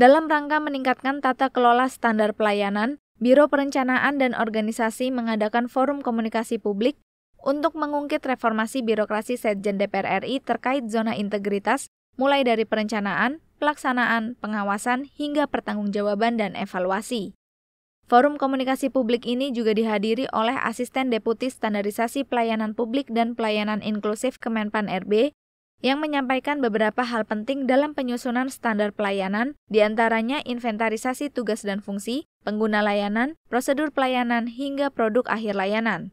Dalam rangka meningkatkan tata kelola standar pelayanan, Biro Perencanaan dan Organisasi mengadakan forum komunikasi publik untuk mengungkit reformasi birokrasi Setjen DPR RI terkait zona integritas, mulai dari perencanaan, pelaksanaan, pengawasan, hingga pertanggungjawaban dan evaluasi. Forum komunikasi publik ini juga dihadiri oleh Asisten Deputi Standarisasi Pelayanan Publik dan Pelayanan Inklusif Kemenpan RB, yang menyampaikan beberapa hal penting dalam penyusunan standar pelayanan, diantaranya inventarisasi tugas dan fungsi, pengguna layanan, prosedur pelayanan, hingga produk akhir layanan.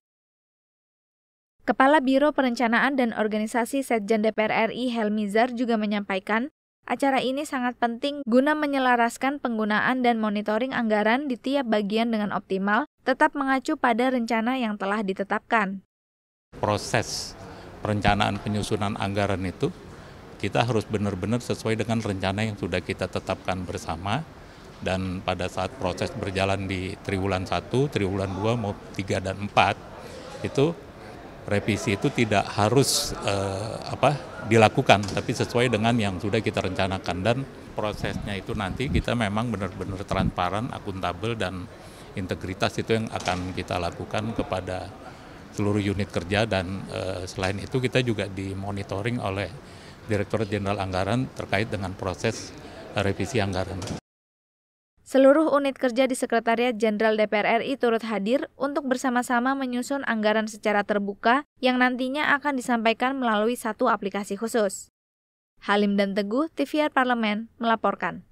Kepala Biro Perencanaan dan Organisasi Setjen DPR RI Helmizar juga menyampaikan, acara ini sangat penting guna menyelaraskan penggunaan dan monitoring anggaran di tiap bagian dengan optimal, tetap mengacu pada rencana yang telah ditetapkan. Proses perencanaan penyusunan anggaran itu kita harus benar-benar sesuai dengan rencana yang sudah kita tetapkan bersama dan pada saat proses berjalan di triwulan 1, triwulan 2 mau 3 dan 4 itu revisi itu tidak harus eh, apa dilakukan tapi sesuai dengan yang sudah kita rencanakan dan prosesnya itu nanti kita memang benar-benar transparan, akuntabel dan integritas itu yang akan kita lakukan kepada seluruh unit kerja dan uh, selain itu kita juga dimonitoring oleh Direktorat Jenderal Anggaran terkait dengan proses eh, revisi anggaran. Seluruh unit kerja di Sekretariat Jenderal DPR RI turut hadir untuk bersama-sama menyusun anggaran secara terbuka yang nantinya akan disampaikan melalui satu aplikasi khusus. Halim dan Teguh, TVR Parlemen, melaporkan.